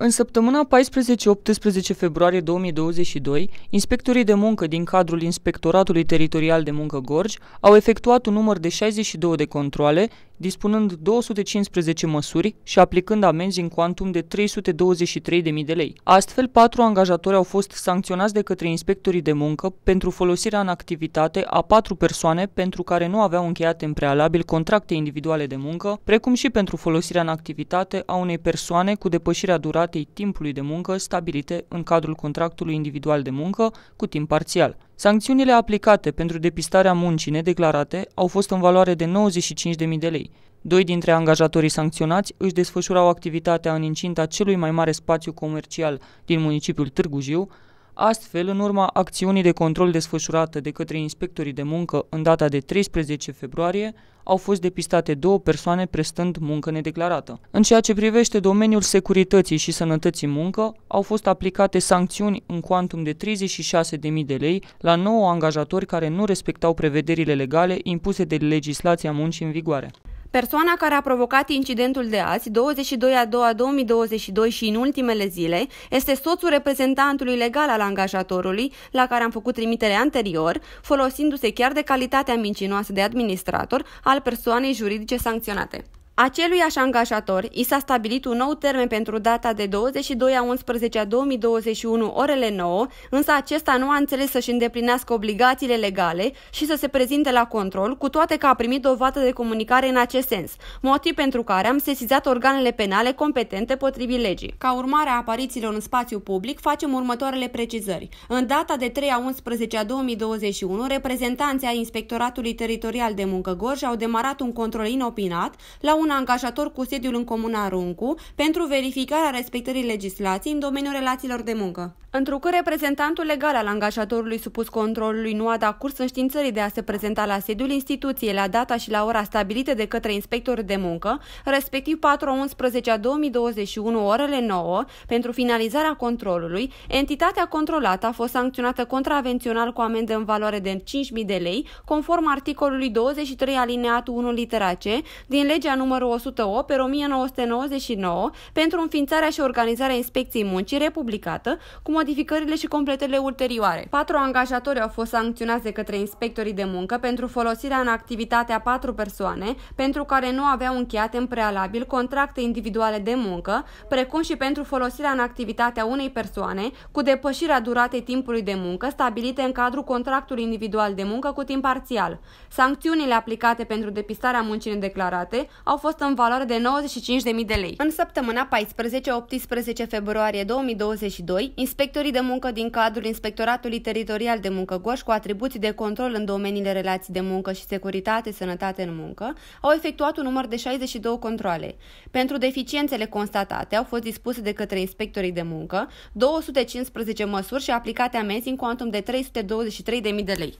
În săptămâna 14-18 februarie 2022, inspectorii de muncă din cadrul Inspectoratului Teritorial de Muncă Gorj au efectuat un număr de 62 de controle dispunând 215 măsuri și aplicând amenzi în cuantum de 323.000 de lei. Astfel, patru angajatori au fost sancționați de către inspectorii de muncă pentru folosirea în activitate a patru persoane pentru care nu aveau încheiate în prealabil contracte individuale de muncă, precum și pentru folosirea în activitate a unei persoane cu depășirea duratei timpului de muncă stabilite în cadrul contractului individual de muncă cu timp parțial. Sancțiunile aplicate pentru depistarea muncii nedeclarate au fost în valoare de 95.000 de lei. Doi dintre angajatorii sancționați își desfășurau activitatea în incinta celui mai mare spațiu comercial din municipiul Târgu Jiu, Astfel, în urma acțiunii de control desfășurată de către inspectorii de muncă în data de 13 februarie, au fost depistate două persoane prestând muncă nedeclarată. În ceea ce privește domeniul securității și sănătății muncă, au fost aplicate sancțiuni în cuantum de 36.000 de lei la 9 angajatori care nu respectau prevederile legale impuse de legislația muncii în vigoare. Persoana care a provocat incidentul de azi, 22 a 2 -a 2022 și în ultimele zile, este soțul reprezentantului legal al angajatorului, la care am făcut trimitere anterior, folosindu-se chiar de calitatea mincinoasă de administrator al persoanei juridice sancționate așa angajator i s-a stabilit un nou termen pentru data de 22 a 11 a 2021, orele 9, însă acesta nu a înțeles să-și îndeplinească obligațiile legale și să se prezinte la control, cu toate că a primit dovadă de comunicare în acest sens, motiv pentru care am sesizat organele penale competente potrivit legii. Ca urmare a aparițiilor în spațiu public, facem următoarele precizări. În data de 3 a 11 a 2021, reprezentanții a Inspectoratului Teritorial de Muncă Gorj au demarat un control inopinat la un un angajator cu sediul în Comuna Runcu pentru verificarea respectării legislației în domeniul relațiilor de muncă. Întrucât reprezentantul legal al angajatorului supus controlului nu a dat curs științării de a se prezenta la sediul instituției la data și la ora stabilite de către inspectori de muncă, respectiv 4.11 a 2021 orele 9, pentru finalizarea controlului, entitatea controlată a fost sancționată contravențional cu amendă în valoare de 5.000 de lei, conform articolului 23 alineatul 1 litera C din legea numărul numărul 108 pe 1999 pentru înființarea și organizarea inspecției muncii republicată cu modificările și completările ulterioare. Patru angajatori au fost sancționați de către inspectorii de muncă pentru folosirea în activitate a patru persoane pentru care nu aveau încheiate în prealabil contracte individuale de muncă, precum și pentru folosirea în activitatea unei persoane cu depășirea duratei timpului de muncă stabilite în cadrul contractului individual de muncă cu timp parțial. Sancțiunile aplicate pentru depistarea muncii declarate au fost fost în valoare de 95.000 de lei. În săptămâna 14-18 februarie 2022, inspectorii de muncă din cadrul Inspectoratului Teritorial de Muncă Gorj cu atribuții de control în domeniile relații de muncă și securitate, sănătate în muncă, au efectuat un număr de 62 controle. Pentru deficiențele constatate au fost dispuse de către inspectorii de muncă 215 măsuri și aplicate amenzi în cuantum de 323.000 de lei.